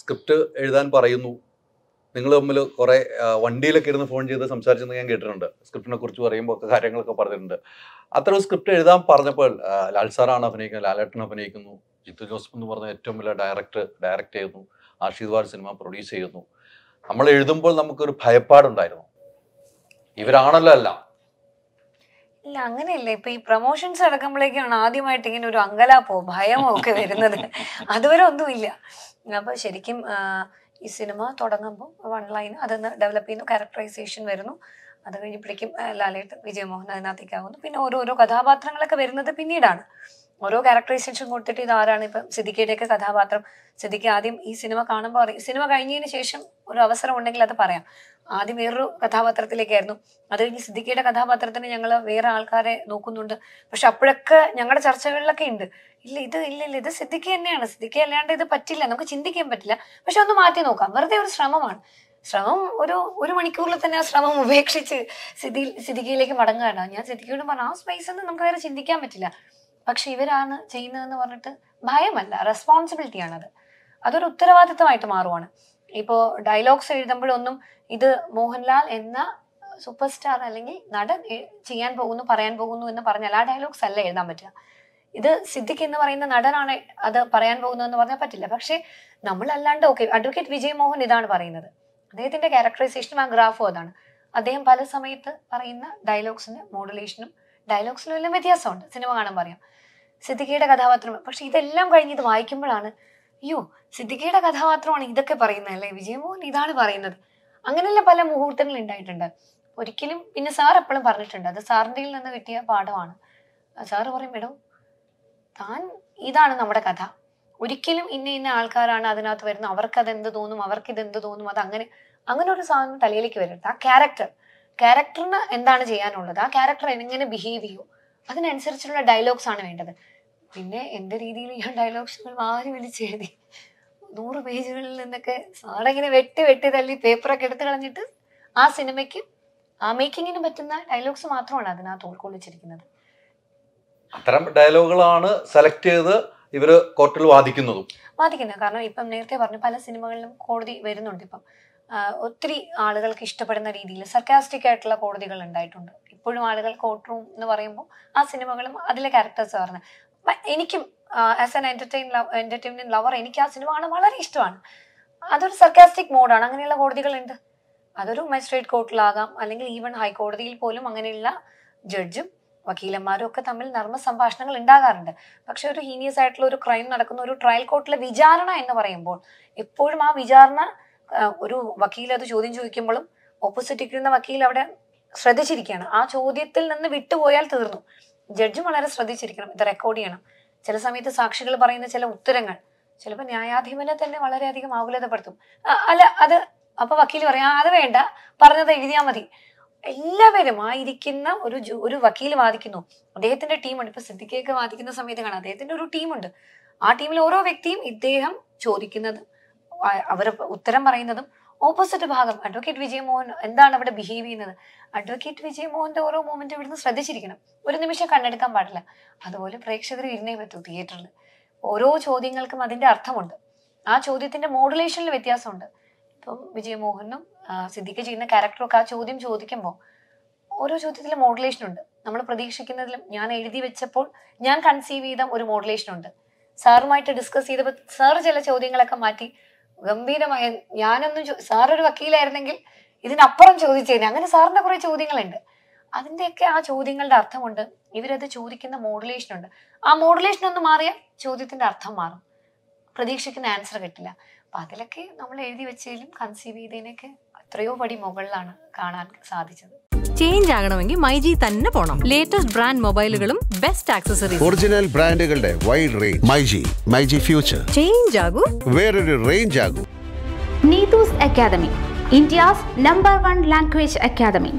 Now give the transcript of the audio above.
script എഴുതാൻ പറയുന്നു നിങ്ങൾ തമ്മിൽ കുറേ വണ്ടിയിലൊക്കെ ഇരുന്ന് ഫോൺ ചെയ്ത് സംസാരിച്ചെന്ന് ഞാൻ കേട്ടിട്ടുണ്ട് സ്ക്രിപ്റ്റിനെ കുറിച്ച് പറയുമ്പോൾ ഒക്കെ കാര്യങ്ങളൊക്കെ പറഞ്ഞിട്ടുണ്ട് അത്ര സ്ക്രിപ്റ്റ് എഴുതാൻ പറഞ്ഞപ്പോൾ ലാൽ സാറാണ് അഭിനയിക്കുന്നത് ലാലേട്ടൻ അഭിനയിക്കുന്നു ജിത്തു ജോസഫ് എന്ന് പറഞ്ഞ ഏറ്റവും വലിയ ഡയറക്ടർ ഡയറക്റ്റ് ചെയ്യുന്നു ആഷീദ് വാർ സിനിമ പ്രൊഡ്യൂസ് ചെയ്യുന്നു നമ്മൾ എഴുതുമ്പോൾ നമുക്കൊരു ഭയപ്പാടുണ്ടായിരുന്നു ഇവരാണല്ലോ എല്ലാം ഇല്ല അങ്ങനെയല്ല ഇപ്പൊ ഈ പ്രൊമോഷൻസ് നടക്കുമ്പോഴേക്കാണ് ആദ്യമായിട്ട് ഇങ്ങനെ ഒരു അങ്കലാപ്പോ ഭയമോ ഒക്കെ വരുന്നത് അതുവരെ ഒന്നുമില്ല അപ്പൊ ശരിക്കും ഈ സിനിമ തുടങ്ങുമ്പോൾ വൺ ലൈൻ അതൊന്ന് ഡെവലപ്പ് ചെയ്യുന്നു ക്യാരക്ടറൈസേഷൻ വരുന്നു അത് കഴിഞ്ഞപ്പോഴേക്കും ലാലേട്ട് വിജയമോഹൻ അതിനകത്തേക്കാവുന്നു പിന്നെ ഓരോരോ കഥാപാത്രങ്ങളൊക്കെ വരുന്നത് പിന്നീടാണ് ഓരോ ക്യാരക്ടറൈസേഷൻ കൊടുത്തിട്ട് ഇത് ആരാണ് ഇപ്പം സിദ്ദിഖയുടെയൊക്കെ കഥാപാത്രം സിദ്ദിഖ് ആദ്യം ഈ സിനിമ കാണുമ്പോൾ അറിയാം സിനിമ കഴിഞ്ഞതിന് ശേഷം ഒരു അവസരം ഉണ്ടെങ്കിൽ അത് പറയാം ആദ്യം വേറൊരു കഥാപാത്രത്തിലേക്കായിരുന്നു അത് കഴിഞ്ഞ് സിദ്ദിഖിയുടെ കഥാപാത്രത്തിന് ഞങ്ങൾ വേറെ ആൾക്കാരെ നോക്കുന്നുണ്ട് പക്ഷെ അപ്പോഴൊക്കെ ഞങ്ങളുടെ ചർച്ചകളിലൊക്കെ ഉണ്ട് ഇല്ല ഇത് ഇല്ല ഇല്ല ഇത് സിദ്ദിഖി തന്നെയാണ് സിദ്ദിഖി അല്ലാണ്ട് ഇത് പറ്റില്ല നമുക്ക് ചിന്തിക്കാൻ പറ്റില്ല പക്ഷെ ഒന്ന് മാറ്റി നോക്കാം വെറുതെ ഒരു ശ്രമമാണ് ശ്രമം ഒരു ഒരു മണിക്കൂറിൽ തന്നെ ആ ശ്രമം ഉപേക്ഷിച്ച് സിദ്ധി സിദ്ദിഖിയിലേക്ക് മടങ്ങുകയാണ് ഞാൻ സിദ്ദിഖിയോട് പറഞ്ഞു ആ സ്പേസ് ഒന്നും നമുക്ക് വേറെ ചിന്തിക്കാൻ പറ്റില്ല പക്ഷെ ഇവരാണ് ചെയ്യുന്നതെന്ന് പറഞ്ഞിട്ട് ഭയമല്ല റെസ്പോൺസിബിലിറ്റിയാണത് അതൊരു ഉത്തരവാദിത്തമായിട്ട് മാറുവാണ് ഇപ്പോ ഡയലോഗ്സ് എഴുതുമ്പോഴൊന്നും ഇത് മോഹൻലാൽ എന്ന സൂപ്പർ സ്റ്റാർ അല്ലെങ്കിൽ നടൻ ചെയ്യാൻ പോകുന്നു പറയാൻ പോകുന്നു എന്ന് പറഞ്ഞാൽ ആ ഡയലോഗ്സ് അല്ല എഴുതാൻ പറ്റുക ഇത് സിദ്ദിഖ് എന്ന് പറയുന്ന നടനാണ് അത് പറയാൻ എന്ന് പറഞ്ഞാൽ പറ്റില്ല പക്ഷേ അല്ലാണ്ട് ഓക്കെ അഡ്വക്കേറ്റ് വിജയ് മോഹൻ ഇതാണ് പറയുന്നത് അദ്ദേഹത്തിന്റെ ക്യാരക്ടറൈസേഷനും ആ ഗ്രാഫും അതാണ് അദ്ദേഹം പല സമയത്ത് പറയുന്ന ഡയലോഗ്സിന് മോഡുലേഷനും ഡയലോഗ്സിനും എല്ലാം വ്യത്യാസമുണ്ട് സിനിമ കാണാൻ പറയാം സിദ്ദിഖിയുടെ കഥാപാത്രം പക്ഷെ ഇതെല്ലാം കഴിഞ്ഞ് ഇത് വായിക്കുമ്പോഴാണ് അയ്യോ സിദ്ദിഖിയുടെ കഥാപാത്രമാണ് ഇതൊക്കെ പറയുന്നത് അല്ലേ വിജയമോഹൻ ഇതാണ് പറയുന്നത് അങ്ങനെയുള്ള പല മുഹൂർത്തങ്ങൾ ഉണ്ടായിട്ടുണ്ട് ഒരിക്കലും പിന്നെ സാർ എപ്പോഴും പറഞ്ഞിട്ടുണ്ട് അത് സാറിൻ്റെ നിന്ന് കിട്ടിയ പാഠമാണ് സാറ് പറയും മേഡം താൻ ഇതാണ് നമ്മുടെ കഥ ഒരിക്കലും ഇന്ന ഇന്ന ആൾക്കാരാണ് അതിനകത്ത് വരുന്നത് അവർക്ക് അതെന്ത് തോന്നും അവർക്ക് ഇതെന്ത് തോന്നും അത് അങ്ങനെ അങ്ങനെ ഒരു സാധനം തലയിലേക്ക് വരരുത് ആ ക്യാരക്ടർ ക്യാരക്ടറിന് എന്താണ് ചെയ്യാനുള്ളത് ആ ക്യാരക്ടർ എങ്ങനെ ബിഹേവ് ചെയ്യുമോ അതിനനുസരിച്ചുള്ള ഡയലോഗ്സ് ആണ് വേണ്ടത് പിന്നെ എന്റെ രീതിയിൽ ഞാൻ ഡയലോഗ്സുകൾ വാരി വിളിച്ച് എഴുതി നൂറ് പേജുകളിൽ നിന്നൊക്കെ സാറിങ്ങനെ വെട്ടി വെട്ടി തള്ളി പേപ്പറൊക്കെ എടുത്ത് കളഞ്ഞിട്ട് ആ സിനിമയ്ക്കും ആ മേക്കിങ്ങിന് പറ്റുന്ന ഡയലോഗ്സ് മാത്രമാണ് അതിനകത്ത് ഉൾക്കൊള്ളിച്ചിരിക്കുന്നത് അത്തരം ഡയലോഗുകളാണ് സെലക്ട് ചെയ്ത് ഇവര് കോർട്ടിൽ വാദിക്കുന്നതും വാദിക്കുന്നത് കാരണം ഇപ്പം നേരത്തെ പറഞ്ഞു പല സിനിമകളിലും കോടതി വരുന്നുണ്ട് ഇപ്പം ഒത്തിരി ആളുകൾക്ക് ഇഷ്ടപ്പെടുന്ന രീതിയിൽ സർക്കാസ്റ്റിക് ആയിട്ടുള്ള കോടതികൾ ഉണ്ടായിട്ടുണ്ട് ഇപ്പോഴും ആളുകൾ കോർട്ട് റൂം എന്ന് പറയുമ്പോൾ ആ സിനിമകളും അതിലെ ക്യാരക്ടേഴ്സ് പറഞ്ഞത് എനിക്കും as an entertain entertainment lover എനിക്ക് ആ സിനിമ കാണാൻ വളരെ ഇഷ്ടമാണ് അതൊരു സർക്കാസ്റ്റിക് മോഡാണ് അങ്ങനെയുള്ള കോടതികളുണ്ട് അതൊരു മജിസ്ട്രേറ്റ് കോർട്ടിലാകാം അല്ലെങ്കിൽ ഈവൻ ഹൈക്കോടതിയിൽ പോലും അങ്ങനെയുള്ള ജഡ്ജും വക്കീലന്മാരും ഒക്കെ തമ്മിൽ നർമ്മ സംഭാഷണങ്ങൾ ഉണ്ടാകാറുണ്ട് പക്ഷെ ഒരു ഹീനിയസ് ആയിട്ടുള്ള ഒരു ക്രൈം നടക്കുന്ന ഒരു ട്രയൽ കോർട്ടിലെ വിചാരണ എന്ന് പറയുമ്പോൾ എപ്പോഴും ആ വിചാരണ ഒരു വക്കീൽ അത് ചോദ്യം ചോദിക്കുമ്പോഴും ഓപ്പോസിറ്റ് ഇരിക്കുന്ന വക്കീൽ അവിടെ ശ്രദ്ധിച്ചിരിക്കുകയാണ് ആ ചോദ്യത്തിൽ നിന്ന് വിട്ടുപോയാൽ തീർന്നു ജഡ്ജും വളരെ ശ്രദ്ധിച്ചിരിക്കണം ഇത് റെക്കോർഡ് ചെയ്യണം ചില സമയത്ത് സാക്ഷികൾ പറയുന്ന ചില ഉത്തരങ്ങൾ ചിലപ്പോൾ ന്യായാധിപനെ തന്നെ വളരെയധികം ആകുലതപ്പെടുത്തും അല്ല അത് അപ്പൊ വക്കീൽ പറയാം അത് വേണ്ട പറഞ്ഞത് എഴുതിയാൽ മതി എല്ലാവരും ആ ഇരിക്കുന്ന ഒരു ഒരു വക്കീൽ വാദിക്കുന്നു അദ്ദേഹത്തിന്റെ ടീമുണ്ട് ഇപ്പൊ സിദ്ദിഖയൊക്കെ വാദിക്കുന്ന സമയത്ത് കാണാം അദ്ദേഹത്തിന്റെ ഒരു ടീമുണ്ട് ആ ടീമിൽ ഓരോ വ്യക്തിയും ഇദ്ദേഹം ചോദിക്കുന്നതും അവർ ഉത്തരം പറയുന്നതും ഓപ്പോസിറ്റ് ഭാഗം അഡ്വക്കേറ്റ് വിജയമോഹൻ എന്താണ് അവിടെ ബിഹേവ് ചെയ്യുന്നത് അഡ്വക്കേറ്റ് വിജയമോഹന്റെ ഓരോ മൂമെന്റ് ഇവിടുന്ന് ശ്രദ്ധിച്ചിരിക്കണം ഒരു നിമിഷം കണ്ണെടുക്കാൻ പാടില്ല അതുപോലെ പ്രേക്ഷകർ ഇരുന്നേ പറ്റൂ തിയേറ്ററിൽ ഓരോ ചോദ്യങ്ങൾക്കും അതിന്റെ അർത്ഥമുണ്ട് ആ ചോദ്യത്തിന്റെ മോഡുലേഷനിൽ വ്യത്യാസമുണ്ട് ഇപ്പം വിജയമോഹനും സിദ്ദിഖ് ചെയ്യുന്ന ക്യാരക്ടറൊക്കെ ആ ചോദ്യം ചോദിക്കുമ്പോൾ ഓരോ ചോദ്യത്തിലും മോഡുലേഷൻ ഉണ്ട് നമ്മൾ പ്രതീക്ഷിക്കുന്നതിലും ഞാൻ എഴുതി വെച്ചപ്പോൾ ഞാൻ കൺസീവ് ചെയ്ത ഒരു മോഡുലേഷൻ ഉണ്ട് സാറുമായിട്ട് ഡിസ്കസ് ചെയ്തപ്പോൾ സാർ ചില ചോദ്യങ്ങളൊക്കെ മാറ്റി ഗംഭീരമായ ഞാനൊന്നും സാർ ഒരു വക്കീലായിരുന്നെങ്കിൽ ഇതിനപ്പുറം ചോദിച്ചേനെ അങ്ങനെ സാറിന്റെ കുറെ ചോദ്യങ്ങളുണ്ട് അതിന്റെയൊക്കെ ആ ചോദ്യങ്ങളുടെ അർത്ഥമുണ്ട് ഇവരത് ചോദിക്കുന്ന മോഡുലേഷൻ ഉണ്ട് ആ മോഡുലേഷൻ ഒന്ന് മാറിയാൽ ചോദ്യത്തിന്റെ അർത്ഥം മാറും പ്രതീക്ഷിക്കുന്ന ആൻസർ കിട്ടില്ല അപ്പൊ അതിലൊക്കെ നമ്മൾ എഴുതി വെച്ചതിലും കൺസീവ് ചെയ്തതിനൊക്കെ എത്രയോ പടി മുകളിലാണ് കാണാൻ സാധിച്ചത് ചേഞ്ച് ആകണമെങ്കിൽ മൈജി തന്നെ പോണം ലേറ്റസ്റ്റ് ബ്രാൻഡ് മൊബൈലുകളും ബെസ്റ്റ് ആക്സസറീസ് ഒറിജിനൽ ബ്രാൻഡുകളുടെ wide range myG myG future change ആകൂ വേറൊരു റേഞ്ച് ആകൂ Neethu's academy India's number one language academy